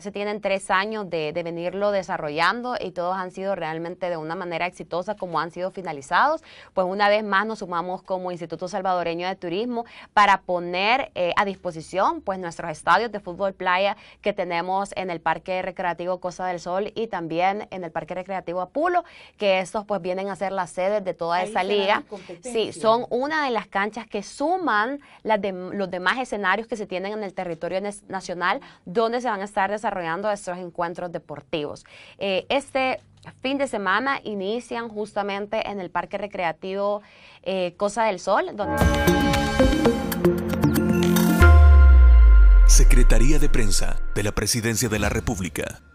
se tienen tres años de, venirlo desarrollando y todos han sido realmente de una manera exitosa como han sido finalizados. Pues una vez más nos sumamos como Instituto Salvadoreño de Turismo para poner eh, a disposición pues nuestros estadios de fútbol playa que tenemos en el Parque Recreativo Cosa del Sol y también en el Parque Recreativo Apulo, que estos pues vienen a ser las sedes de toda esa liga. Sí, son una de las canchas que suman las los demás escenarios que se tienen en el territorio nacional donde se van a estar desarrollando desarrollando estos encuentros deportivos. Eh, este fin de semana inician justamente en el Parque Recreativo eh, Cosa del Sol. Donde... Secretaría de Prensa de la Presidencia de la República.